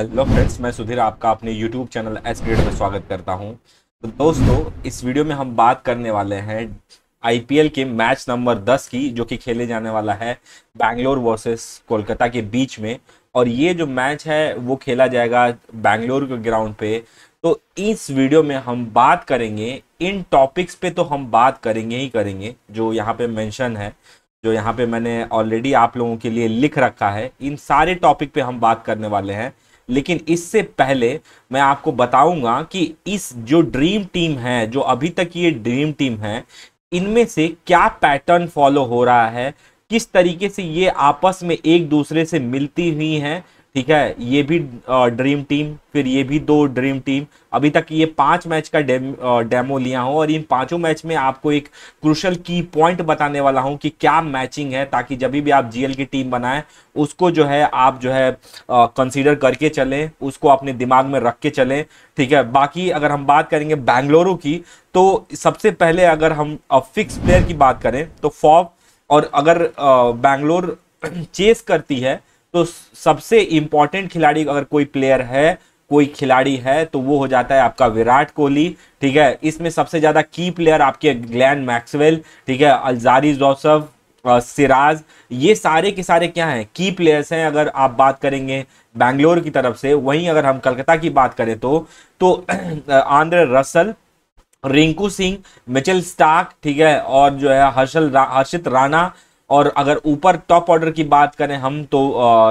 hello friends मैं सुधीर आपका अपने यूट्यूब चैनल एस ग्रेड में स्वागत करता हूं तो दोस्तों इस वीडियो में हम बात करने वाले हैं आईपीएल के मैच नंबर 10 की जो कि खेले जाने वाला है बैंगलोर वर्सेस कोलकाता के बीच में और ये जो मैच है वो खेला जाएगा बैंगलोर के ग्राउंड पे तो इस वीडियो में हम बात करेंगे इन टॉपिक्स पे तो हम बात करेंगे ही करेंगे जो यहाँ पे मैंशन है जो यहाँ पे मैंने ऑलरेडी आप लोगों के लिए लिख रखा है इन सारे टॉपिक पे हम बात करने वाले हैं लेकिन इससे पहले मैं आपको बताऊंगा कि इस जो ड्रीम टीम है जो अभी तक ये ड्रीम टीम है इनमें से क्या पैटर्न फॉलो हो रहा है किस तरीके से ये आपस में एक दूसरे से मिलती हुई हैं ठीक है ये भी ड्रीम टीम फिर ये भी दो ड्रीम टीम अभी तक ये पांच मैच का डेम, डेमो लिया हूँ और इन पांचों मैच में आपको एक क्रुशल की पॉइंट बताने वाला हूँ कि क्या मैचिंग है ताकि जब भी आप जीएल की टीम बनाएं उसको जो है आप जो है कंसीडर करके चलें उसको अपने दिमाग में रख के चलें ठीक है बाकी अगर हम बात करेंगे बैंगलोरों की तो सबसे पहले अगर हम फिक्स प्लेयर की बात करें तो फॉब और अगर बैंगलोर चेस करती है तो सबसे इंपॉर्टेंट खिलाड़ी अगर कोई प्लेयर है कोई खिलाड़ी है तो वो हो जाता है आपका विराट कोहली ठीक है इसमें सबसे ज़्यादा की प्लेयर आपके ग्लैन मैक्सवेल ठीक है अलजारी जोसफ सिराज ये सारे के सारे क्या हैं की प्लेयर्स हैं अगर आप बात करेंगे बैंगलोर की तरफ से वहीं अगर हम कलकत्ता की बात करें तो तो Andre Russell Rinku Singh Mitchell Starc ठीक है और जो है हर्षल रा, हर्षित राणा और अगर ऊपर टॉप ऑर्डर की बात करें हम तो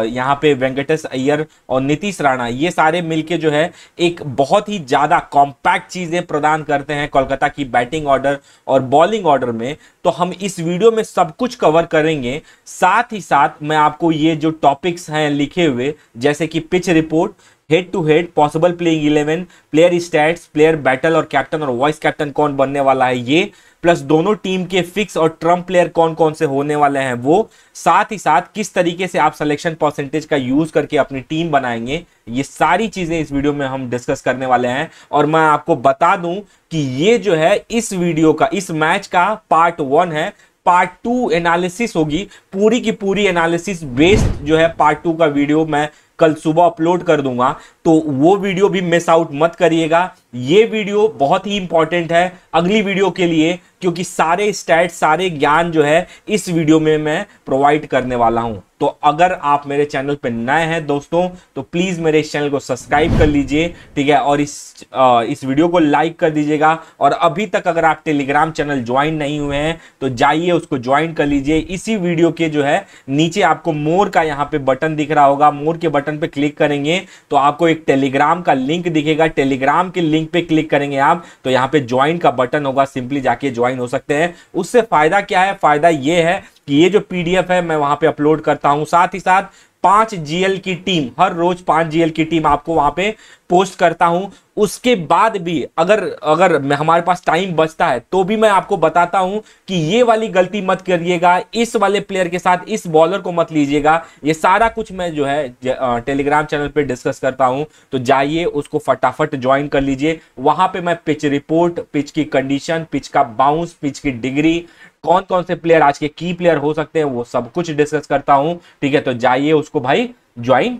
यहाँ पे वेंकटेश अय्यर और नीतीश राणा ये सारे मिलके जो है एक बहुत ही ज़्यादा कॉम्पैक्ट चीज़ें प्रदान करते हैं कोलकाता की बैटिंग ऑर्डर और बॉलिंग ऑर्डर में तो हम इस वीडियो में सब कुछ कवर करेंगे साथ ही साथ मैं आपको ये जो टॉपिक्स हैं लिखे हुए जैसे कि pitch report head to head possible playing eleven player stats player battle और कैप्टन और वाइस कैप्टन कौन बनने वाला है ये प्लस दोनों टीम के फिक्स और ट्रम्प प्लेयर कौन कौन से होने वाले हैं वो साथ ही साथ किस तरीके से आप सिलेक्शन परसेंटेज का यूज करके अपनी टीम बनाएंगे ये सारी चीजें इस वीडियो में हम डिस्कस करने वाले हैं और मैं आपको बता दूं कि ये जो है इस वीडियो का इस मैच का पार्ट वन है पार्ट टू एनालिसिस होगी पूरी की पूरी एनालिसिस बेस्ड जो है पार्ट टू का वीडियो मैं कल सुबह अपलोड कर दूंगा तो वो वीडियो भी मिस आउट मत करिएगा ये वीडियो बहुत ही इंपॉर्टेंट है अगली वीडियो के लिए क्योंकि सारे स्टैट सारे ज्ञान जो है इस वीडियो में मैं प्रोवाइड करने वाला हूँ तो अगर आप मेरे चैनल पर नए हैं दोस्तों तो प्लीज़ मेरे इस चैनल को सब्सक्राइब कर लीजिए ठीक है और इस आ, इस वीडियो को लाइक कर दीजिएगा और अभी तक अगर आप टेलीग्राम चैनल ज्वाइन नहीं हुए हैं तो जाइए उसको ज्वाइन कर लीजिए इसी वीडियो के जो है नीचे आपको मोर का यहाँ पे बटन दिख रहा होगा मोर के बटन पर क्लिक करेंगे तो आपको एक टेलीग्राम का लिंक दिखेगा टेलीग्राम के लिंक पर क्लिक करेंगे आप तो यहाँ पे ज्वाइन का बटन होगा सिंपली जाके ज्वाइन हो सकते हैं उससे फायदा क्या है फायदा यह है कि ये जो पीडीएफ है मैं वहां पे अपलोड करता हूं साथ ही साथ पांच जीएल की टीम हर रोज पांच जीएल की टीम आपको वहां पे पोस्ट करता हूं उसके बाद भी अगर अगर हमारे पास टाइम बचता है तो भी मैं आपको बताता हूं कि ये वाली गलती मत करिएगा इस वाले प्लेयर के साथ इस बॉलर को मत लीजिएगा ये सारा कुछ मैं जो है टेलीग्राम चैनल पे डिस्कस करता हूं तो जाइए उसको फटाफट ज्वाइन कर लीजिए वहां पे मैं पिच रिपोर्ट पिच की कंडीशन पिच का बाउंस पिच की डिग्री कौन कौन से प्लेयर आज के की प्लेयर हो सकते हैं वो सब कुछ डिस्कस करता हूँ ठीक है तो जाइए उसको भाई ज्वाइन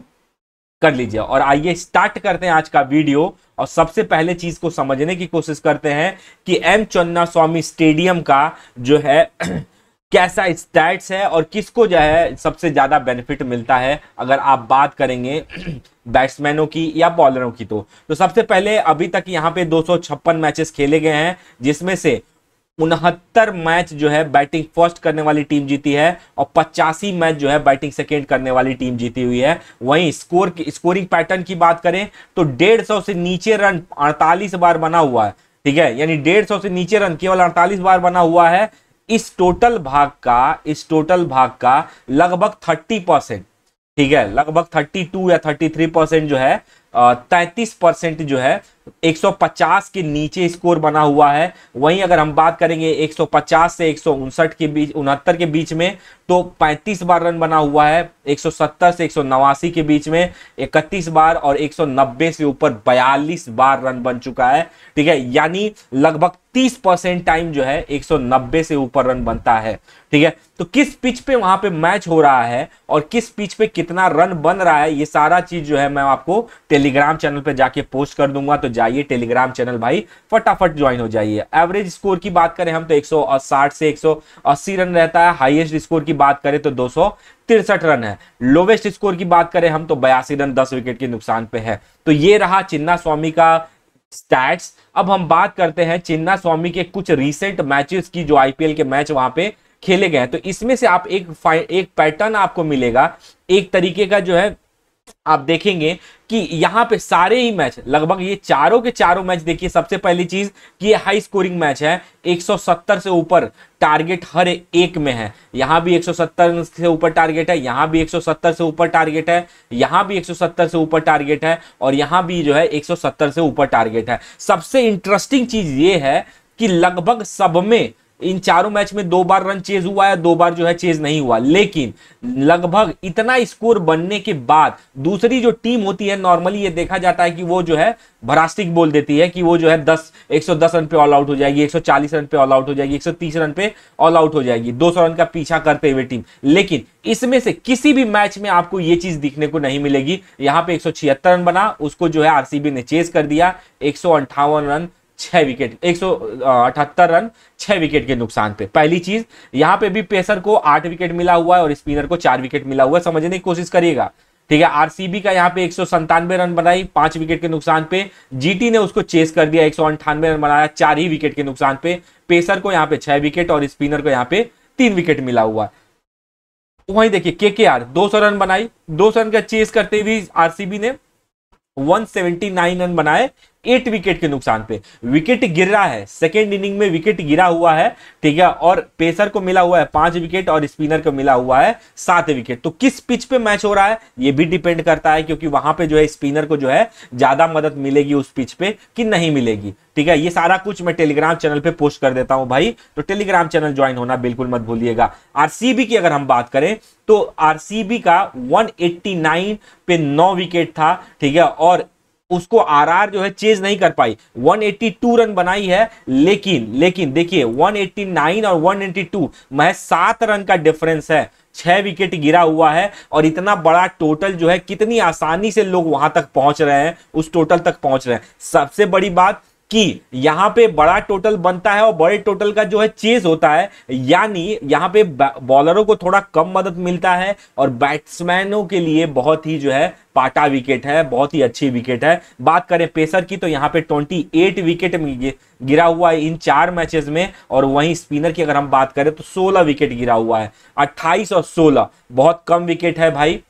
कर लीजिए और आइए स्टार्ट करते हैं आज का वीडियो और सबसे पहले चीज को समझने की कोशिश करते हैं कि एम चन्ना स्वामी स्टेडियम का जो है कैसा स्टैट्स है और किसको जो है सबसे ज्यादा बेनिफिट मिलता है अगर आप बात करेंगे बैट्समैनों की या बॉलरों की तो तो सबसे पहले अभी तक यहाँ पे दो मैचेस खेले गए हैं जिसमें से उनहत्तर मैच जो है बैटिंग फर्स्ट करने वाली टीम जीती है और पचासी मैच जो है बैटिंग सेकेंड करने वाली टीम जीती हुई है वहीं स्कोर की स्कोरिंग पैटर्न की बात करें तो डेढ़ सौ से नीचे रन अड़तालीस बार बना हुआ है ठीक है यानी डेढ़ सौ से नीचे रन केवल अड़तालीस बार बना हुआ है इस टोटल भाग का इस टोटल भाग का लगभग थर्टी ठीक है लगभग थर्टी या थर्टी जो है तैंतीस परसेंट जो है 150 के नीचे स्कोर बना हुआ है वहीं अगर हम बात करेंगे 150 से एक के बीच उनहत्तर के बीच में तो 35 बार रन बना हुआ है 170 से एक के बीच में 31 बार और 190 से ऊपर 42 बार रन बन चुका है ठीक है यानी लगभग 30 परसेंट टाइम जो है 190 से ऊपर रन बनता है ठीक है तो किस पिच पे वहां पे मैच हो रहा है और किस पिच पे कितना रन बन रहा है ये सारा चीज जो है मैं आपको टेलीग्राम चैनल पे जाके पोस्ट कर दूंगा तो जाइए टेलीग्राम चैनल भाई फटाफट ज्वाइन हो जाइए एवरेज स्कोर की बात करें हम तो 160 से 180 रन रहता है हाईएस्ट स्कोर की बात करें तो दो तिरसठ रन है लोवेस्ट स्कोर की बात करें हम तो बयासी रन दस विकेट के नुकसान पे है तो ये रहा चिन्ना स्वामी का स्टैट्स अब हम बात करते हैं चिन्ना स्वामी के कुछ रिसेंट मैचेस की जो आईपीएल के मैच वहां पे खेले गए हैं तो इसमें से आप एक एक पैटर्न आपको मिलेगा एक तरीके का जो है आप देखेंगे कि यहां पे सारे ही मैच लगभग ये चारों के चारों मैच देखिए सबसे पहली चीज कि ये हाई स्कोरिंग मैच है 170 से ऊपर टारगेट हर एक में है यहां भी 170 से ऊपर टारगेट है यहां भी 170 से ऊपर टारगेट है यहां भी 170 से ऊपर टारगेट है और यहां भी जो है 170 से ऊपर टारगेट है सबसे इंटरेस्टिंग चीज ये है कि लगभग सब में इन चारों मैच में दो बार रन चेज हुआ है दो बार जो है चेज नहीं हुआ लेकिन लगभग इतना स्कोर बनने के बाद दूसरी जो टीम होती है नॉर्मली ये देखा जाता है कि वो जो है भरास्टिक बोल देती है कि वो जो है 10 110 रन पे ऑल आउट हो जाएगी 140 रन पे ऑल आउट हो जाएगी 130 रन पे ऑल आउट हो जाएगी 200 रन का पीछा करते हुए टीम लेकिन इसमें से किसी भी मैच में आपको ये चीज दिखने को नहीं मिलेगी यहाँ पे छिहत्तर रन बना उसको जो है आरसीबी ने चेज कर दिया एक रन छह विकेट एक रन छह विकेट के नुकसान पे पहली चीज़ यहां पे भी पेसर को आठ विकेट मिला हुआ है और स्पिनर को चार विकेट मिला हुआ है समझने की कोशिश करिएगा ठीक है आरसीबी का यहाँ पे एक रन बनाई पांच विकेट के नुकसान पे जीटी ने उसको चेस कर दिया एक रन बनाया चार ही विकेट के नुकसान पे पेसर को यहाँ पे छह विकेट और स्पिनर को यहाँ पे तीन विकेट मिला हुआ है तो वहीं देखिए के के आर दो रन बनाई दो रन का चेस करते हुए आरसीबी ने 179 रन बनाए एट विकेट के नुकसान पे विकेट गिर रहा है सेकेंड इनिंग में विकेट गिरा हुआ है ठीक है और पेसर को मिला हुआ है पांच विकेट और स्पिनर को मिला हुआ है सात विकेट तो किस पिच पे मैच हो रहा है ये भी डिपेंड करता है क्योंकि वहां पे जो है स्पिनर को जो है ज्यादा मदद मिलेगी उस पिच पे कि नहीं मिलेगी ठीक है ये सारा कुछ मैं टेलीग्राम चैनल पर पोस्ट कर देता हूं भाई तो टेलीग्राम चैनल ज्वाइन होना बिल्कुल मत भूलिएगा आरसीबी की अगर हम बात करें तो आरसीबी का वन पे नौ विकेट था ठीक है और उसको आरआर जो है चेज नहीं कर पाई 182 रन बनाई है लेकिन लेकिन देखिए 189 और 182 महज सात रन का डिफरेंस है छह विकेट गिरा हुआ है और इतना बड़ा टोटल जो है कितनी आसानी से लोग वहां तक पहुंच रहे हैं उस टोटल तक पहुंच रहे हैं सबसे बड़ी बात कि यहां पे बड़ा टोटल बनता है और बड़े टोटल का जो है चेज होता है यानी यहाँ पे बॉलरों को थोड़ा कम मदद मिलता है और बैट्समैनों के लिए बहुत ही जो है पाटा विकेट है बहुत ही अच्छी विकेट है बात करें पेसर की तो यहाँ पे 28 विकेट गिरा हुआ है इन चार मैचेस में और वहीं स्पिनर की अगर हम बात करें तो 16 विकेट गिरा हुआ है 28 और 16 बहुत कम विकेट है भाई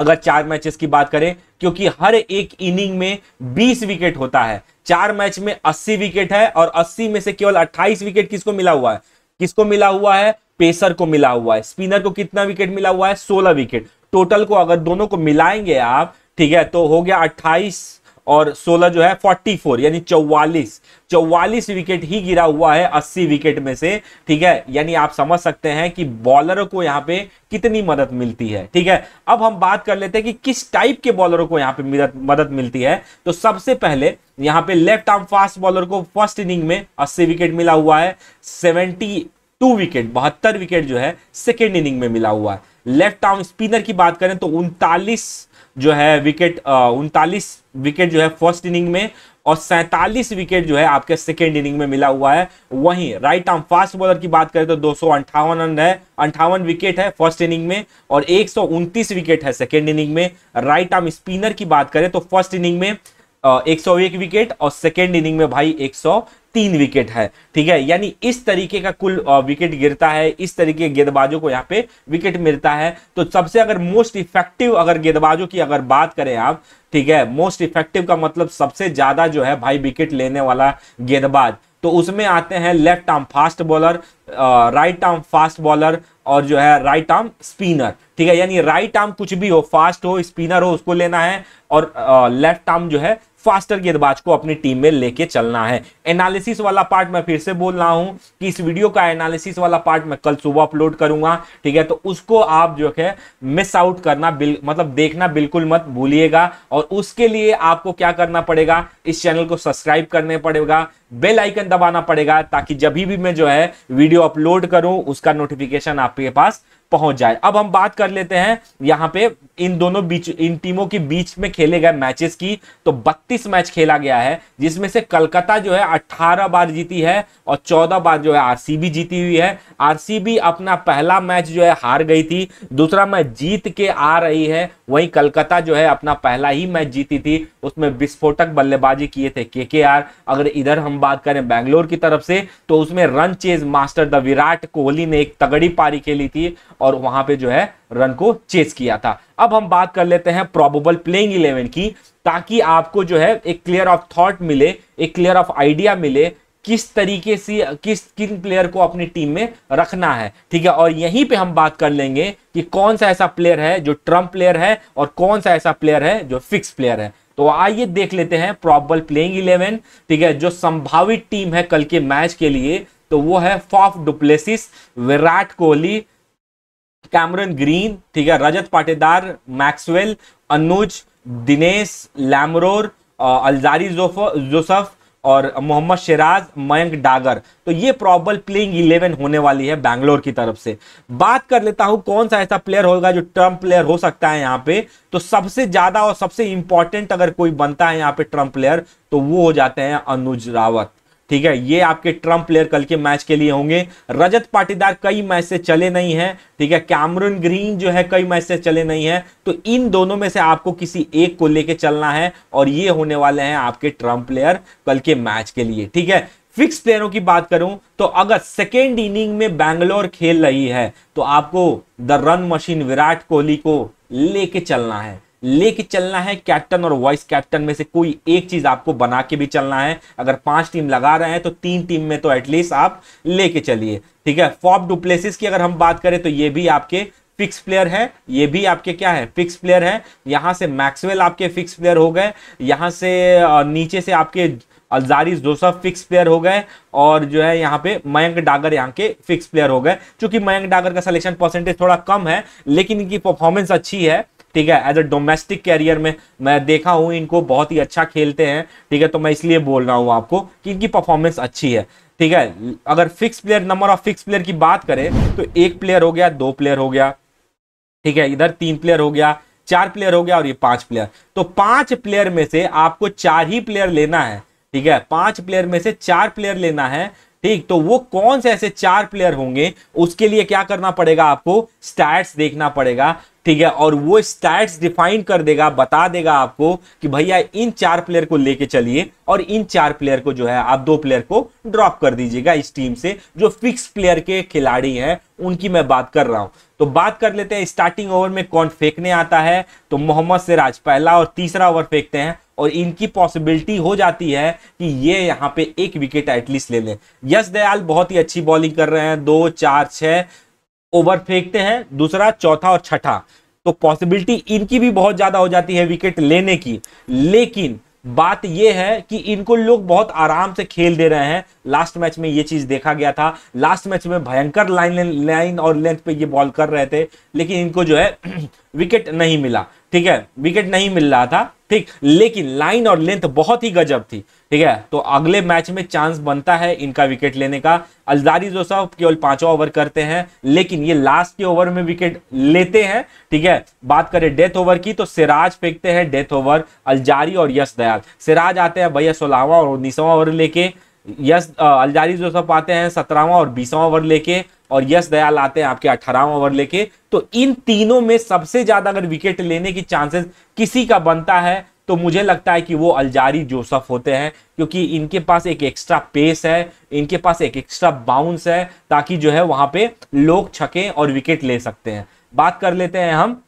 अगर चार मैचेस की बात करें क्योंकि हर एक इनिंग में 20 विकेट होता है चार मैच में 80 विकेट है और 80 में से केवल 28 विकेट किसको मिला हुआ है किसको मिला हुआ है पेसर को मिला हुआ है स्पिनर को कितना विकेट मिला हुआ है 16 विकेट टोटल को अगर दोनों को मिलाएंगे आप ठीक है तो हो गया अट्ठाईस और 16 जो है 44 यानी 44 44 विकेट ही गिरा हुआ है 80 विकेट में से ठीक है यानी आप समझ सकते हैं कि बॉलरों को यहाँ पे कितनी मदद मिलती है ठीक है अब हम बात कर लेते हैं कि किस टाइप के बॉलरों को यहाँ पे मदद मिलती है तो सबसे पहले यहाँ पे लेफ्ट आर्म फास्ट बॉलर को फर्स्ट इनिंग में अस्सी विकेट मिला हुआ है सेवेंटी टू विकेट बहत्तर विकेट जो है सेकेंड इनिंग में मिला हुआ है लेफ्ट आर्म स्पिनर की बात करें तो उनतालीस जो है विकेट उनतालीस विकेट जो है फर्स्ट इनिंग में और सैंतालीस विकेट जो है आपके सेकेंड इनिंग में मिला हुआ है वहीं राइट आर्म फास्ट बॉलर की बात करें तो दो रन है अंठावन विकेट है फर्स्ट इनिंग में और एक विकेट है सेकेंड इनिंग में राइट आर्म स्पिनर की बात करें तो फर्स्ट इनिंग में एक सौ एक विकेट और सेकेंड इनिंग में भाई एक सौ तीन विकेट है ठीक है यानी इस तरीके का कुल विकेट गिरता है इस तरीके के गेंदबाजों को यहाँ पे विकेट मिलता है तो सबसे अगर मोस्ट इफेक्टिव अगर गेंदबाजों की अगर बात करें आप ठीक है मोस्ट इफेक्टिव का मतलब सबसे ज्यादा जो है भाई विकेट लेने वाला गेंदबाज तो उसमें आते हैं left arm fast bowler right arm fast bowler और जो है राइट आर्म स्पिनर ठीक है यानी राइट आर्म कुछ भी हो फास्ट हो स्पिनर हो उसको लेना है और लेफ्ट आर्म जो है फास्टर गेंदबाज को अपनी टीम में लेके चलना है एनालिसिस वाला पार्ट मैं फिर से बोल रहा हूं कि इस वीडियो का एनालिसिस वाला पार्ट मैं कल सुबह अपलोड करूंगा ठीक है तो उसको आप जो है मिस आउट करना मतलब देखना बिल्कुल मत भूलिएगा और उसके लिए आपको क्या करना पड़ेगा इस चैनल को सब्सक्राइब करने पड़ेगा बेल आइकन दबाना पड़ेगा ताकि जब भी मैं जो है वीडियो अपलोड करूं उसका नोटिफिकेशन आपके पास पहुंच जाए अब हम बात कर लेते हैं यहां पे इन दोनों बीच इन टीमों के बीच में खेले गए मैचेस की तो 32 मैच खेला गया है जिसमें से कलकत्ता जो है 18 बार जीती है और 14 बार जो है आरसीबी जीती हुई है आरसीबी अपना पहला मैच जो है हार गई थी दूसरा मैच जीत के आ रही है वहीं कलकत्ता जो है अपना पहला ही मैच जीती थी उसमें विस्फोटक बल्लेबाजी किए थे के अगर इधर हम बात करें बैंगलोर की तरफ से तो उसमें run chase master the Virat Kohli ने एक तगड़ी पारी खेली थी और वहां पर जो है रन को चेस किया था अब हम बात कर लेते हैं प्रोबेबल प्लेइंग इलेवन की ताकि आपको जो है एक क्लियर ऑफ थॉट मिले एक क्लियर ऑफ आइडिया मिले किस तरीके से किस किन प्लेयर को अपनी टीम में रखना है ठीक है और यहीं पे हम बात कर लेंगे कि कौन सा ऐसा प्लेयर है जो ट्रम्प प्लेयर है और कौन सा ऐसा प्लेयर है जो फिक्स प्लेयर है तो आइए देख लेते हैं प्रॉबल प्लेइंग इलेवन ठीक है जो संभावित टीम है कल के मैच के लिए तो वो है Faf du Plessis Virat Kohli Cameron Green ठीक है Rajat Patidar Maxwell Anuj Dinesh Lomror Alzarri Joseph और मोहम्मद शराज मयंक डागर तो ये प्रॉबल प्लेइंग इलेवन होने वाली है बैंगलोर की तरफ से बात कर लेता हूं कौन सा ऐसा प्लेयर होगा जो ट्रम्प प्लेयर हो सकता है यहां पे तो सबसे ज्यादा और सबसे इंपॉर्टेंट अगर कोई बनता है यहाँ पे ट्रम्प प्लेयर तो वो हो जाते हैं अनुज रावत ठीक है ये आपके ट्रम्प प्लेयर कल के मैच के लिए होंगे रजत पाटीदार कई मैच से चले नहीं है ठीक है कैमरून ग्रीन जो है कई मैच से चले नहीं है तो इन दोनों में से आपको किसी एक को लेके चलना है और ये होने वाले हैं आपके ट्रंप प्लेयर कल के मैच के लिए ठीक है फिक्स प्लेयरों की बात करूं तो अगर सेकेंड इनिंग में बैंगलोर खेल रही है तो आपको the run machine Virat Kohli को लेके चलना है लेके चलना है कैप्टन और वाइस कैप्टन में से कोई एक चीज आपको बना के भी चलना है अगर पांच टीम लगा रहे हैं तो तीन टीम में तो एटलीस्ट आप लेके चलिए ठीक है फॉप डुप्लेसिस की अगर हम बात करें तो ये भी आपके फिक्स प्लेयर है ये भी आपके क्या है फिक्स प्लेयर है यहां से मैक्सवेल आपके फिक्स प्लेयर हो गए यहां से नीचे से आपके अलजारिस जोसफ फिक्स प्लेयर हो गए और जो है यहाँ पे मयंक डागर यहाँ के फिक्स प्लेयर हो गए चूंकि मयंक डागर का सिलेक्शन परसेंटेज थोड़ा कम है लेकिन इनकी परफॉर्मेंस अच्छी है ठीक है एज अ डोमेस्टिक कैरियर में मैं देखा हूँ इनको बहुत ही अच्छा खेलते हैं ठीक है तो मैं इसलिए बोल रहा हूँ आपको कि इनकी परफॉर्मेंस अच्छी है ठीक है अगर fix player number of fix player की बात करें तो एक प्लेयर हो गया दो प्लेयर हो गया ठीक है इधर तीन प्लेयर हो गया चार प्लेयर हो गया और ये पांच प्लेयर तो पांच प्लेयर में से आपको चार ही प्लेयर लेना है ठीक है पांच प्लेयर में से चार प्लेयर लेना है ठीक तो वो कौन से ऐसे चार प्लेयर होंगे उसके लिए क्या करना पड़ेगा आपको स्टैट्स देखना पड़ेगा ठीक है और वो स्टैट्स डिफाइन कर देगा बता देगा आपको कि भैया इन चार प्लेयर को लेके चलिए और इन चार प्लेयर को जो है आप दो प्लेयर को ड्रॉप कर दीजिएगा इस टीम से जो फिक्स प्लेयर के खिलाड़ी हैं उनकी मैं बात कर रहा हूं तो बात कर लेते हैं स्टार्टिंग ओवर में कौन फेंकने आता है तो मोहम्मद सिराज पहला और तीसरा ओवर फेंकते हैं और इनकी पॉसिबिलिटी हो जाती है कि ये यहाँ पे एक विकेट एटलीस्ट ले लें यश दयाल बहुत ही अच्छी बॉलिंग कर रहे हैं दो चार छः ओवर फेंकते हैं दूसरा चौथा और छठा तो पॉसिबिलिटी इनकी भी बहुत ज्यादा हो जाती है विकेट लेने की लेकिन बात यह है कि इनको लोग बहुत आराम से खेल दे रहे हैं लास्ट मैच में ये चीज देखा गया था लास्ट मैच में भयंकर लाइन लाइन और लेंथ पे ये बॉल कर रहे थे लेकिन इनको जो है विकेट नहीं मिला ठीक है विकेट नहीं मिल रहा था ठीक लेकिन लाइन और लेंथ बहुत ही गजब थी ठीक है तो अगले मैच में चांस बनता है इनका विकेट लेने का अलदारी साहब केवल पांचवा ओवर करते हैं लेकिन ये लास्ट के ओवर में विकेट लेते हैं ठीक है बात करें डेथ ओवर की तो सिराज फेंकते हैं डेथ ओवर अलजारी और यश दयाल सिराज आते हैं भैया सोलहवा और उन्नीसवा ओवर लेके यस अलजारी जोसफ आते हैं सत्रहवा और बीसवा ओवर लेके और यस दयाल आते हैं आपके अठारहवा ओवर लेके तो इन तीनों में सबसे ज्यादा अगर विकेट लेने की चांसेस किसी का बनता है तो मुझे लगता है कि वो अलजारी जोसफ होते हैं क्योंकि इनके पास एक एक्स्ट्रा पेस है इनके पास एक एक्स्ट्रा बाउंस है ताकि जो है वहां पे लोग छके और विकेट ले सकते हैं बात कर लेते हैं हम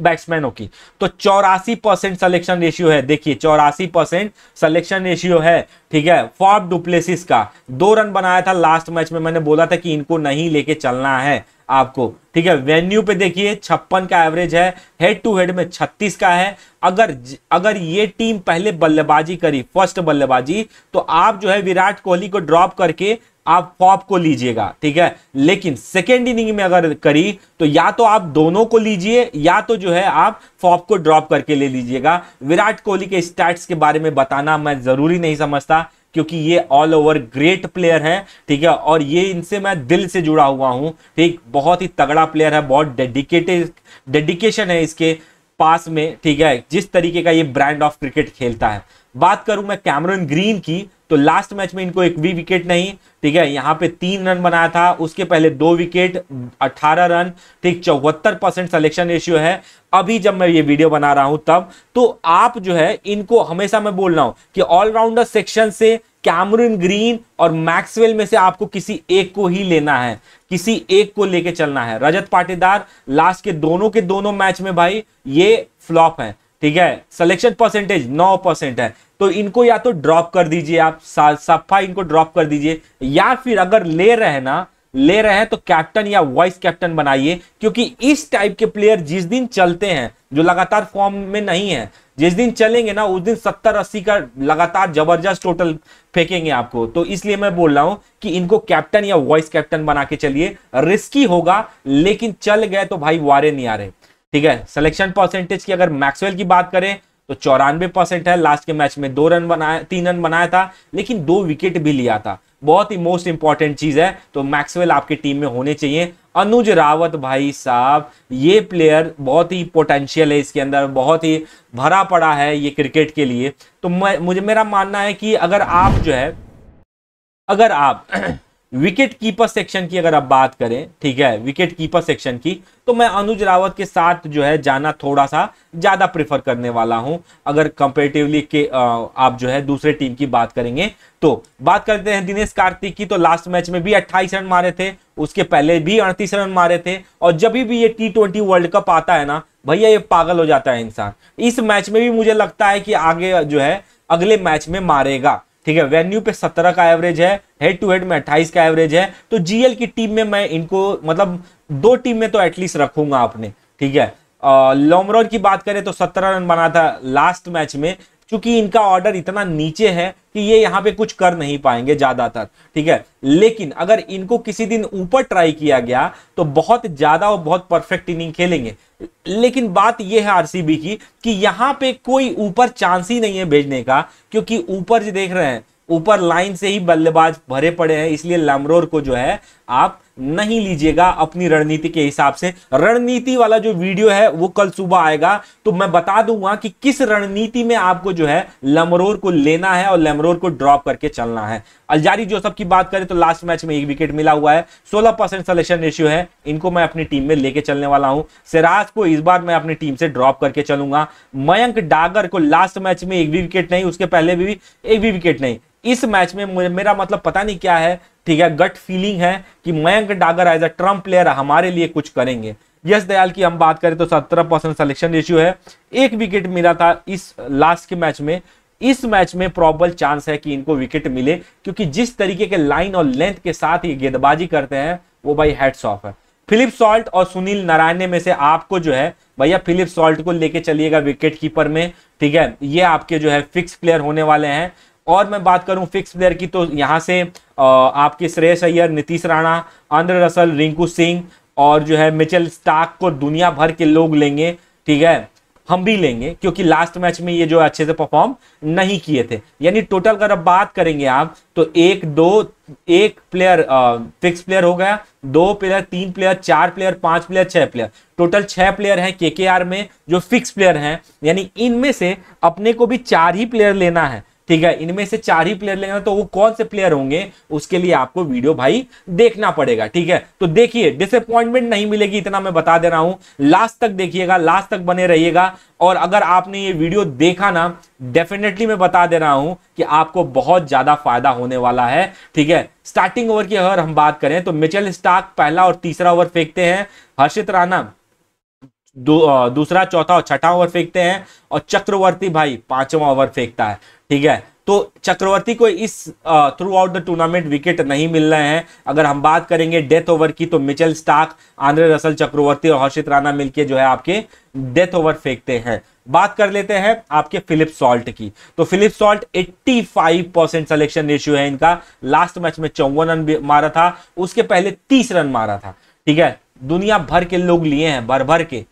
बैट्समैनों की तो चौरासी परसेंट सलेक्शन रेशियो है देखिए चौरासी परसेंट सलेक्शन रेशियो है ठीक है फॉर्ब डुप्लेसिस का दो रन बनाया था लास्ट मैच में मैंने बोला था कि इनको नहीं लेके चलना है आपको ठीक है वेन्यू पे देखिए छप्पन का एवरेज है हेड टू हेड में छत्तीस का है अगर अगर ये टीम पहले बल्लेबाजी करी फर्स्ट बल्लेबाजी तो आप जो है विराट कोहली को ड्रॉप करके आप फॉप को लीजिएगा ठीक है लेकिन सेकेंड इनिंग में अगर करी तो या तो आप दोनों को लीजिए या तो जो है आप फॉप को ड्रॉप करके ले लीजिएगा विराट कोहली के स्टैट्स के बारे में बताना मैं जरूरी नहीं समझता क्योंकि ये ऑल ओवर ग्रेट प्लेयर है ठीक है और ये इनसे मैं दिल से जुड़ा हुआ हूँ ठीक बहुत ही तगड़ा प्लेयर है बहुत डेडिकेटेड डेडिकेशन है इसके पास में ठीक है जिस तरीके का ये ब्रांड ऑफ क्रिकेट खेलता है बात करूं मैं कैमरन ग्रीन की तो लास्ट मैच में इनको एक भी विकेट नहीं ठीक है यहां पे तीन रन बनाया था उसके पहले दो विकेट अठारह रन ठीक चौहत्तर परसेंट सलेक्शन रेशियो है अभी जब मैं ये वीडियो बना रहा हूं तब तो आप जो है इनको हमेशा मैं बोल रहा हूं कि ऑलराउंडर सेक्शन से कैमरून ग्रीन और मैक्सवेल में से आपको किसी एक को ही लेना है किसी एक को लेके चलना है रजत पाटीदार लास्ट के दोनों के दोनों मैच में भाई ये फ्लॉप है ठीक है सिलेक्शन परसेंटेज नौ परसेंट है तो इनको या तो ड्रॉप कर दीजिए आप सफा इनको ड्रॉप कर दीजिए या फिर अगर ले रहे ना ले रहे हैं तो कैप्टन या वाइस कैप्टन बनाइए क्योंकि इस टाइप के प्लेयर जिस दिन चलते हैं जो लगातार फॉर्म में नहीं है जिस दिन चलेंगे ना उस दिन सत्तर अस्सी का लगातार जबरदस्त टोटल फेंकेंगे आपको तो इसलिए मैं बोल रहा हूं कि इनको कैप्टन या वाइस कैप्टन बना के चलिए रिस्की होगा लेकिन चल गए तो भाई वारे नहीं आ रहे ठीक है सिलेक्शन परसेंटेज की अगर मैक्सवेल की बात करें तो चौरानवे परसेंट है लास्ट के मैच में दो रन बनाया तीन रन बनाया था लेकिन दो विकेट भी लिया था बहुत ही मोस्ट इंपॉर्टेंट चीज है तो मैक्सवेल आपकी टीम में होने चाहिए अनुज रावत भाई साहब ये प्लेयर बहुत ही पोटेंशियल है इसके अंदर बहुत ही भरा पड़ा है ये क्रिकेट के लिए तो मुझे मेरा मानना है कि अगर आप जो है अगर आप विकेट कीपर सेक्शन की अगर आप बात करें ठीक है विकेट कीपर सेक्शन की तो मैं अनुज रावत के साथ जो है जाना थोड़ा सा ज़्यादा प्रेफर करने वाला हूं अगर कंपेरेटिवली के आप जो है दूसरे टीम की बात करेंगे तो बात करते हैं दिनेश कार्तिक की तो लास्ट मैच में भी 28 रन मारे थे उसके पहले भी अड़तीस रन मारे थे और जब भी ये टी ट्वेंटी वर्ल्ड कप आता है ना भैया ये पागल हो जाता है इंसान इस मैच में भी मुझे लगता है कि आगे जो है अगले मैच में मारेगा ठीक है वेन्यू पे सत्रह का एवरेज है हेड टू हेड में अट्ठाईस का एवरेज है तो जीएल की टीम में मैं इनको मतलब दो टीम में तो एटलीस्ट रखूंगा आपने ठीक है लॉमरॉन की बात करें तो सत्रह रन बना था लास्ट मैच में चूंकि इनका ऑर्डर इतना नीचे है कि ये यहाँ पे कुछ कर नहीं पाएंगे ज्यादातर ठीक है लेकिन अगर इनको किसी दिन ऊपर ट्राई किया गया तो बहुत ज्यादा और बहुत परफेक्ट इनिंग खेलेंगे लेकिन बात यह है आरसीबी की कि यहाँ पे कोई ऊपर चांस ही नहीं है भेजने का क्योंकि ऊपर जो देख रहे हैं ऊपर लाइन से ही बल्लेबाज भरे पड़े हैं इसलिए लमरोर को जो है आप नहीं लीजिएगा अपनी रणनीति के हिसाब से रणनीति वाला जो वीडियो है वो कल सुबह आएगा तो मैं बता दूंगा कि किस रणनीति में आपको जो है लमरोर को लेना है और लमरोर को ड्रॉप करके चलना है अलजारी सब की बात करें तो लास्ट मैच में एक विकेट मिला हुआ है 16 परसेंट सलेक्शन रेशियो है इनको मैं अपनी टीम में लेके चलने वाला हूं सिराज को इस बार मैं अपनी टीम से ड्रॉप करके चलूंगा मयंक डागर को लास्ट मैच में एक भी विकेट नहीं उसके पहले भी एक भी विकेट नहीं इस मैच में मेरा मतलब पता नहीं क्या है ठीक है गट फीलिंग है कि Mayank Dagar as a trump player हमारे लिए कुछ करेंगे यश दयाल की हम बात करें तो सत्रह परसेंट सलेक्शन रेशियो है एक विकेट मिला था इस लास्ट के मैच में इस मैच में प्रॉबल चांस है कि इनको विकेट मिले क्योंकि जिस तरीके के लाइन और लेंथ के साथ ये गेंदबाजी करते हैं वो भाई हेड्स ऑफ है फिलिप सॉल्ट और सुनील नारायण में से आपको जो है भैया फिलिप सॉल्ट को लेके चलिएगा विकेट कीपर में ठीक है ये आपके जो है फिक्स प्लेयर होने वाले हैं और मैं बात करूं फिक्स प्लेयर की तो यहाँ से आपके श्रेयस अय्यर नीतीश राणा आंध्र रसल रिंकू सिंह और जो है मिचेल स्टाक को दुनिया भर के लोग लेंगे ठीक है हम भी लेंगे क्योंकि लास्ट मैच में ये जो अच्छे से परफॉर्म नहीं किए थे यानी टोटल अगर अब बात करेंगे आप तो एक दो एक प्लेयर फिक्स प्लेयर हो गया दो प्लेयर तीन प्लेयर चार प्लेयर पांच प्लेयर छह प्लेयर टोटल छह प्लेयर हैं केकेआर में जो फिक्स प्लेयर हैं यानी इनमें से अपने को भी चार ही प्लेयर लेना है ठीक है इनमें से चार ही प्लेयर लेना तो वो कौन से प्लेयर होंगे उसके लिए आपको वीडियो भाई देखना पड़ेगा ठीक है तो देखिए डिसअपॉइंटमेंट नहीं मिलेगी इतना मैं बता दे रहा हूं लास्ट तक देखिएगा लास्ट तक बने रहिएगा और अगर आपने ये वीडियो देखा ना डेफिनेटली मैं बता दे रहा हूं कि आपको बहुत ज्यादा फायदा होने वाला है ठीक है स्टार्टिंग ओवर की अगर हम बात करें तो मिचल स्टाक पहला और तीसरा ओवर फेंकते हैं हर्षित राणा दूसरा चौथा और छठा ओवर फेंकते हैं और चक्रवर्ती भाई पांचवा ओवर फेंकता है ठीक है तो चक्रवर्ती को इस throughout the tournament wicket नहीं मिल रहे हैं अगर हम बात करेंगे डेथ ओवर की तो Mitchell Starc Andre Russell Chakravarthy और हर्षित राणा मिलके जो है आपके डेथ ओवर फेंकते हैं बात कर लेते हैं आपके फिलिप सॉल्ट की तो Philip Salt 85 percent selection ratio है इनका लास्ट मैच में चौवन रन मारा था उसके पहले तीस रन मारा था ठीक है दुनिया भर के लोग लिए हैं भर भर के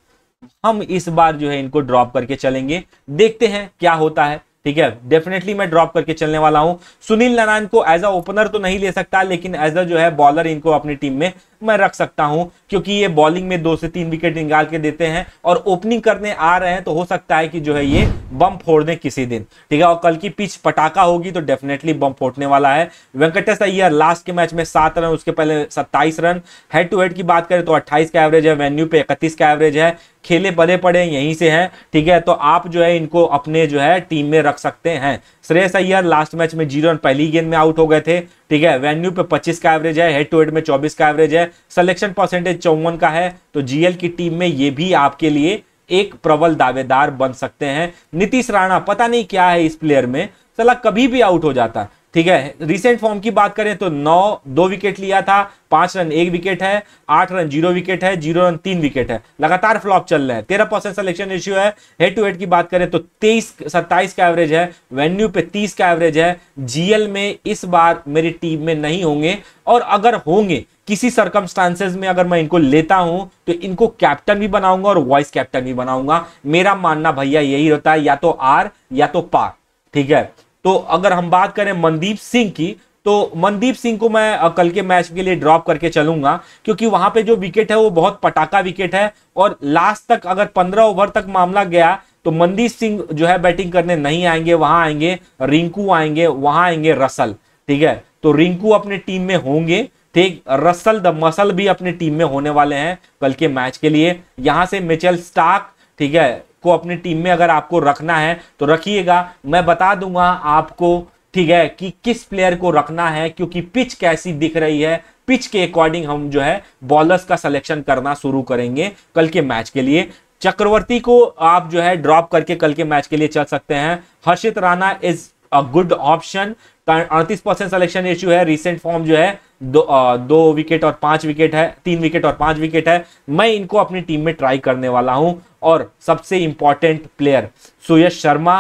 हम इस बार जो है इनको ड्रॉप करके चलेंगे देखते हैं क्या होता है ठीक है डेफिनेटली मैं ड्रॉप करके चलने वाला हूं सुनील नारायण को एज अ ओपनर तो नहीं ले सकता लेकिन एज अ जो है बॉलर इनको अपनी टीम में मैं रख सकता हूं क्योंकि ये बॉलिंग में दो से तीन विकेट निकाल के देते हैं और ओपनिंग करने आ रहे हैं तो हो सकता है कि जो है ये बम फोड़ दें किसी दिन ठीक है और कल की पिच पटाखा होगी तो डेफिनेटली बम फोड़ने वाला है वेंकटेश अय्यर लास्ट के मैच में सात रन उसके पहले सत्ताईस रन हेड टू हेड की बात करें तो अट्ठाईस का एवरेज है वेन्यू पे इकतीस का एवरेज है खेले बड़े पड़े यहीं से हैं ठीक है तो आप जो है इनको अपने जो है टीम में रख सकते हैं श्रेयस अय्यर लास्ट मैच में जीरो रन पहली गेंद में आउट हो गए थे ठीक है वेन्यू पे 25 का एवरेज है हेड टू हेड में 24 का एवरेज है सिलेक्शन परसेंटेज चौवन का है तो जीएल की टीम में ये भी आपके लिए एक प्रबल दावेदार बन सकते हैं नीतीश राणा पता नहीं क्या है इस प्लेयर में सलाह कभी भी आउट हो जाता ठीक है रिसेंट फॉर्म की बात करें तो नौ दो विकेट लिया था पांच रन एक विकेट है आठ रन जीरो विकेट है जीरो रन तीन विकेट है लगातार फ्लॉप चल रहे हैं तेरह परसेंट सिलेक्शन रेशियो है हेड टू हेड की बात करें तो तेईस सत्ताईस का एवरेज है वेन्यू पे तीस का एवरेज है जीएल में इस बार मेरी टीम में नहीं होंगे और अगर होंगे किसी सर्कमस्टांसेस में अगर मैं इनको लेता हूं तो इनको कैप्टन भी बनाऊंगा और वाइस कैप्टन भी बनाऊंगा मेरा मानना भैया यही होता है या तो आर या तो पार ठीक है तो अगर हम बात करें मनदीप सिंह की तो मनदीप सिंह को मैं कल के मैच के लिए ड्रॉप करके चलूंगा क्योंकि वहां पे जो विकेट है वो बहुत पटाखा विकेट है और लास्ट तक अगर पंद्रह ओवर तक मामला गया तो मनदीप सिंह जो है बैटिंग करने नहीं आएंगे वहां आएंगे रिंकू आएंगे वहां आएंगे रसल ठीक है तो रिंकू अपने टीम में होंगे ठीक रसल द मसल भी अपने टीम में होने वाले हैं कल के मैच के लिए यहां से मिचेल स्टाक ठीक है को अपनी टीम में अगर आपको रखना है तो रखिएगा मैं बता दूंगा आपको ठीक है कि किस प्लेयर को रखना है क्योंकि पिच कैसी दिख रही है पिच के अकॉर्डिंग हम जो है बॉलर्स का सिलेक्शन करना शुरू करेंगे कल के मैच के लिए चक्रवर्ती को आप जो है ड्रॉप करके कल के मैच के लिए चल सकते हैं Harshit Rana is a good option अड़तीस परसेंट सलेक्शन रेशियो है रिसेंट फॉर्म जो है दो आ, दो विकेट और पांच विकेट है तीन विकेट और पांच विकेट है मैं इनको अपनी टीम में ट्राई करने वाला हूं और सबसे इंपॉर्टेंट प्लेयर सुयश शर्मा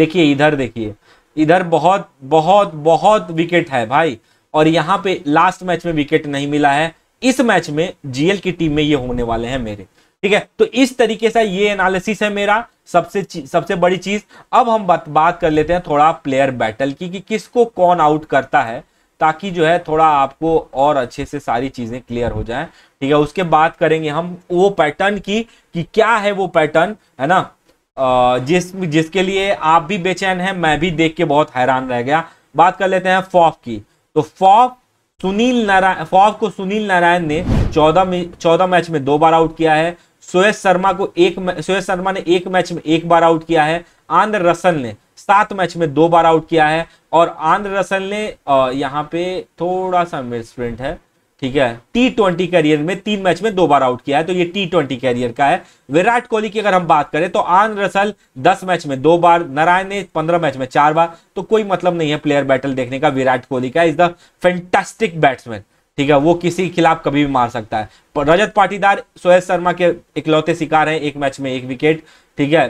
देखिए इधर देखिए इधर बहुत बहुत बहुत विकेट है भाई और यहां पे लास्ट मैच में विकेट नहीं मिला है इस मैच में जीएल की टीम में ये होने वाले हैं मेरे ठीक है तो इस तरीके से ये एनालिसिस है मेरा सबसे सबसे बड़ी चीज अब हम बात बात कर लेते हैं थोड़ा प्लेयर बैटल की कि किसको कौन आउट करता है ताकि जो है थोड़ा आपको और अच्छे से सारी चीज़ें क्लियर हो जाए ठीक है उसके बाद करेंगे हम वो पैटर्न की कि क्या है वो पैटर्न है ना जिस जिसके लिए आप भी बेचैन हैं मैं भी देख के बहुत हैरान रह गया बात कर लेते हैं फॉफ की तो फॉफ सुनील नारायण फॉफ को सुनील नारायण ने चौदह में चौदह मैच में दो बार आउट किया है सुरेश शर्मा को एक सुरेश शर्मा ने एक मैच में एक बार आउट किया है आंध्र रसल ने सात मैच में दो बार आउट किया है और आंध्र रसल ने यहाँ पे थोड़ा सा मिसप्रिंट है ठीक है टी ट्वेंटी करियर में तीन मैच में दो बार आउट किया है तो ये टी ट्वेंटी करियर का है विराट कोहली की अगर हम बात करें तो आन रसल दस मैच में दो बार नारायण ने पंद्रह मैच में चार बार तो कोई मतलब नहीं है प्लेयर बैटल देखने का विराट कोहली का इज द फैंटास्टिक बैट्समैन ठीक है वो किसी के खिलाफ कभी भी मार सकता है रजत पाटीदार सोहेल शर्मा के इकलौते शिकार हैं एक मैच में एक विकेट ठीक है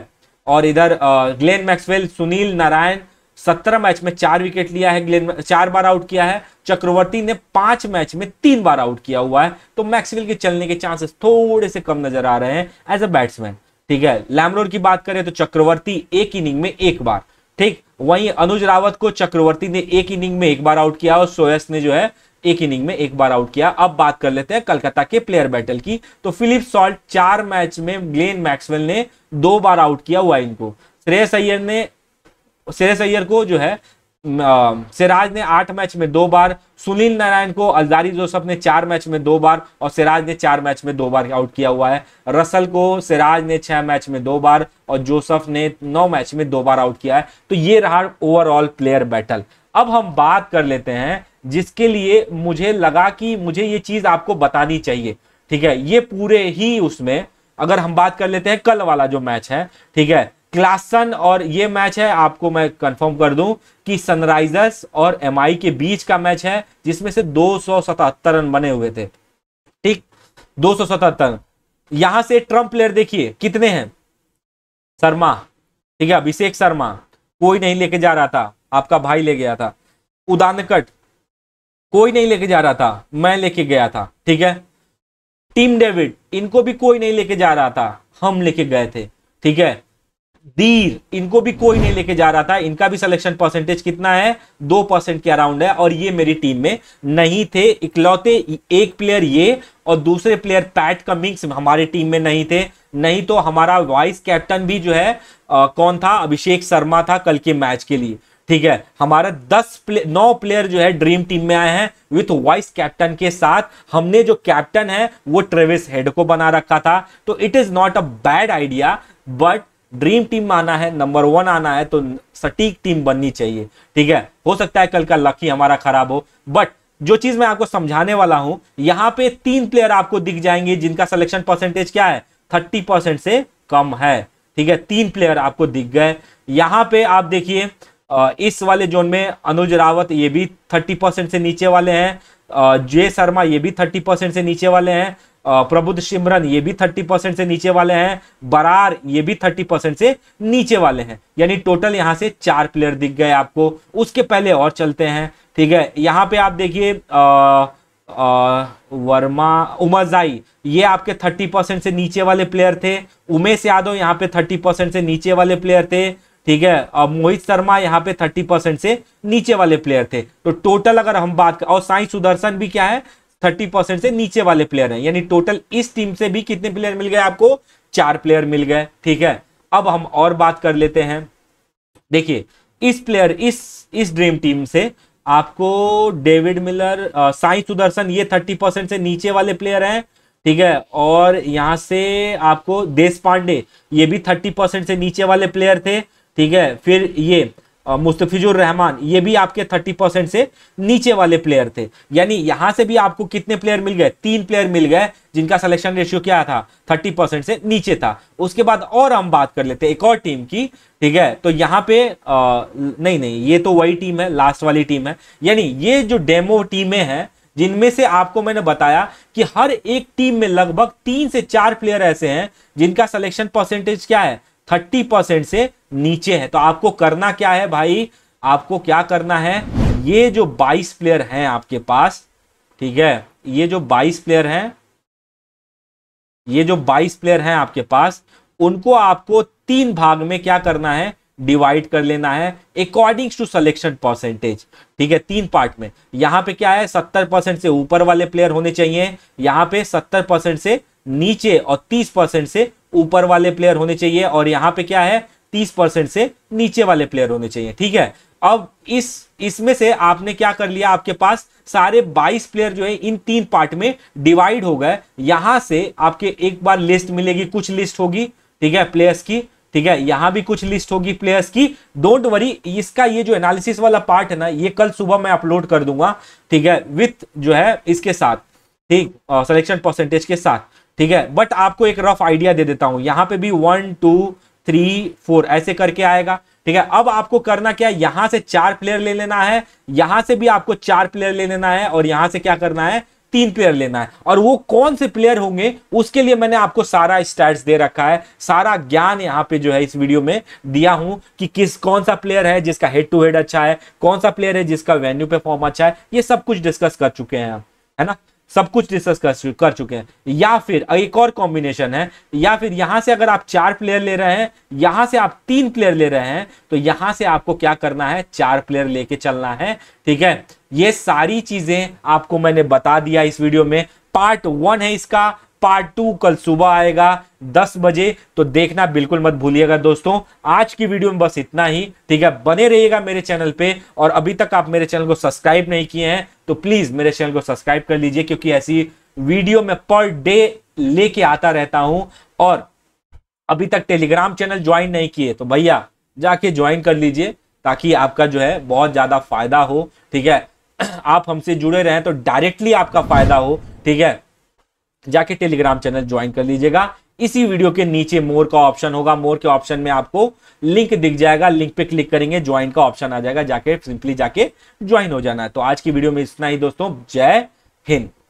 और इधर ग्लेन मैक्सवेल सुनील नारायण सत्रह मैच में चार विकेट लिया है ग्लेन चार बार आउट किया है चक्रवर्ती ने पांच मैच में तीन बार आउट किया हुआ है तो मैक्सवेल के चलने के चांसेस थोड़े से कम नजर आ रहे हैं एज अ बैट्समैन ठीक है लैमरोर की बात करें तो चक्रवर्ती एक इनिंग में एक बार ठीक वहीं अनुज रावत को चक्रवर्ती ने एक इनिंग में एक बार आउट किया और सोयस ने जो है एक इनिंग में एक बार आउट किया अब बात कर लेते हैं कलकत्ता के प्लेयर बैटल की तो फिलिप सॉल्ट चार मैच में ग्लेन मैक्सवेल ने दो बार आउट किया हुआ इनको श्रेयस अय्यर ने श्रेयस अय्यर को जो है सिराज ने आठ मैच में दो बार सुनील नारायण को अलदारी जोसफ ने चार मैच में दो बार और सिराज ने चार मैच में दो बार आउट किया हुआ है रसल को सिराज ने छह मैच में दो बार और जोसफ ने नौ मैच में दो बार आउट किया है तो ये रहा ओवरऑल प्लेयर बैटल अब हम बात कर लेते हैं जिसके लिए मुझे लगा कि मुझे ये चीज आपको बतानी चाहिए ठीक है ये पूरे ही उसमें अगर हम बात कर लेते हैं कल वाला जो मैच है ठीक है क्लासन और ये मैच है आपको मैं कंफर्म कर दूं कि सनराइजर्स और एमआई के बीच का मैच है जिसमें से दो रन बने हुए थे ठीक दो यहां से ट्रंप प्लेयर देखिए कितने हैं शर्मा ठीक है अभिषेक शर्मा कोई नहीं लेके जा रहा था आपका भाई ले गया था उदानकट कोई नहीं लेके जा रहा था मैं लेके गया था ठीक है टीम डेविड इनको भी कोई नहीं लेके जा रहा था हम लेके गए थे ठीक है दीर इनको भी कोई नहीं लेके जा रहा था इनका भी सिलेक्शन परसेंटेज कितना है दो परसेंट के अराउंड है और ये मेरी टीम में नहीं थे इकलौते एक प्लेयर ये और दूसरे प्लेयर पैट कमिंग्स हमारी टीम में नहीं थे नहीं तो हमारा वाइस कैप्टन भी जो है आ, कौन था अभिषेक शर्मा था कल के मैच के लिए ठीक है हमारे दस प्ले, नौ प्लेयर जो है ड्रीम टीम में आए हैं विथ वाइस कैप्टन के साथ हमने जो कैप्टन है वो ट्रेविस हेड को बना रखा था तो it is not a bad idea but dream team आना है नंबर वन आना है तो सटीक टीम बननी चाहिए ठीक है हो सकता है कल का लकी हमारा खराब हो बट जो चीज मैं आपको समझाने वाला हूं यहां पे तीन प्लेयर आपको दिख जाएंगे जिनका सिलेक्शन परसेंटेज क्या है थर्टी परसेंट से कम है ठीक है तीन प्लेयर आपको दिख गए यहां पे आप देखिए इस वाले जोन में अनुज रावत ये भी थर्टी परसेंट से नीचे वाले हैं जय शर्मा ये भी थर्टी परसेंट से नीचे वाले हैं प्रबुद्ध सिमरन ये भी थर्टी परसेंट से नीचे वाले हैं बरार ये भी थर्टी परसेंट से नीचे वाले हैं यानी टोटल यहाँ से चार प्लेयर दिख गए आपको उसके पहले और चलते हैं ठीक है यहाँ पे आप देखिए वर्मा उमरजाई ये आपके थर्टी परसेंट से नीचे वाले प्लेयर थे उमेश यादव यहाँ पे थर्टी परसेंट से नीचे वाले प्लेयर थे ठीक है अब मोहित शर्मा यहाँ पे 30 परसेंट से नीचे वाले प्लेयर थे तो टोटल अगर हम बात कर और साई सुदर्शन भी क्या है 30 परसेंट से नीचे वाले प्लेयर हैं यानी टोटल इस टीम से भी कितने प्लेयर मिल गए आपको चार प्लेयर मिल गए ठीक है अब हम और बात कर लेते हैं देखिए इस प्लेयर इस इस ड्रीम टीम से आपको डेविड मिलर साई सुदर्शन ये थर्टी परसेंट से नीचे वाले प्लेयर हैं ठीक है और यहाँ से आपको देश पांडे ये भी थर्टी परसेंट से नीचे वाले प्लेयर थे ठीक है फिर ये मुस्तफिजुर रहमान ये भी आपके 30 परसेंट से नीचे वाले प्लेयर थे यानी यहां से भी आपको कितने प्लेयर मिल गए तीन प्लेयर मिल गए जिनका सिलेक्शन रेशियो क्या था 30 परसेंट से नीचे था उसके बाद और हम बात कर लेते एक और टीम की ठीक है तो यहाँ पे आ, नहीं नहीं ये तो वही टीम है लास्ट वाली टीम है यानी ये जो डेमो टीमें हैं जिनमें से आपको मैंने बताया कि हर एक टीम में लगभग तीन से चार प्लेयर ऐसे हैं जिनका सिलेक्शन परसेंटेज क्या है थर्टी परसेंट से नीचे है तो आपको करना क्या है भाई आपको क्या करना है ये जो 22 प्लेयर हैं आपके पास ठीक है ये जो 22 प्लेयर हैं ये जो 22 प्लेयर हैं आपके पास उनको आपको तीन भाग में क्या करना है डिवाइड कर लेना है अकॉर्डिंग टू सिलेक्शन परसेंटेज ठीक है तीन पार्ट में यहां पे क्या है सत्तर परसेंट से ऊपर वाले प्लेयर होने चाहिए यहां पे सत्तर परसेंट से नीचे और तीस परसेंट से ऊपर वाले प्लेयर होने चाहिए और यहां पे क्या है 30% परसेंट से नीचे वाले प्लेयर होने चाहिए ठीक है अब इस इसमें से आपने क्या कर लिया आपके पास सारे 22 प्लेयर जो है इन तीन पार्ट में डिवाइड हो गए यहां से आपके एक बार लिस्ट मिलेगी कुछ लिस्ट होगी ठीक है प्लेयर्स की ठीक है यहां भी कुछ लिस्ट होगी प्लेयर्स की डोंट वरी इसका ये जो एनालिसिस वाला पार्ट है ना ये कल सुबह मैं अपलोड कर दूंगा ठीक है विथ जो है इसके साथ ठीक सिलेक्शन परसेंटेज के साथ ठीक है बट आपको एक रफ आइडिया दे देता हूं यहां पे भी वन टू थ्री फोर ऐसे करके आएगा ठीक है अब आपको करना क्या है यहां से चार प्लेयर ले लेना है यहां से भी आपको चार प्लेयर ले लेना है और यहां से क्या करना है तीन प्लेयर लेना है और वो कौन से प्लेयर होंगे उसके लिए मैंने आपको सारा स्टैट्स दे रखा है सारा ज्ञान यहाँ पे जो है इस वीडियो में दिया हूं कि किस कौन सा प्लेयर है जिसका हेड टू हेड अच्छा है कौन सा प्लेयर है जिसका वेन्यू पे फॉर्म अच्छा है ये सब कुछ डिस्कस कर चुके हैं है ना सब कुछ डिस्कस कर, चुके हैं या फिर एक और कॉम्बिनेशन है या फिर यहां से अगर आप चार प्लेयर ले रहे हैं यहां से आप तीन प्लेयर ले रहे हैं तो यहां से आपको क्या करना है चार प्लेयर लेके चलना है ठीक है ये सारी चीजें आपको मैंने बता दिया इस वीडियो में पार्ट वन है इसका पार्ट टू कल सुबह आएगा 10 बजे तो देखना बिल्कुल मत भूलिएगा दोस्तों आज की वीडियो में बस इतना ही ठीक है बने रहिएगा मेरे चैनल पे और अभी तक आप मेरे चैनल को सब्सक्राइब नहीं किए हैं तो प्लीज मेरे चैनल को सब्सक्राइब कर लीजिए क्योंकि ऐसी वीडियो में पर डे लेके आता रहता हूं और अभी तक टेलीग्राम चैनल ज्वाइन नहीं किए तो भैया जाके ज्वाइन कर लीजिए ताकि आपका जो है बहुत ज्यादा फायदा हो ठीक है आप हमसे जुड़े रहें तो डायरेक्टली आपका फायदा हो ठीक है जाके टेलीग्राम चैनल ज्वाइन कर लीजिएगा इसी वीडियो के नीचे मोर का ऑप्शन होगा मोर के ऑप्शन में आपको लिंक दिख जाएगा लिंक पे क्लिक करेंगे ज्वाइन का ऑप्शन आ जाएगा जाके सिंपली जाके ज्वाइन हो जाना है तो आज की वीडियो में इतना ही दोस्तों जय हिंद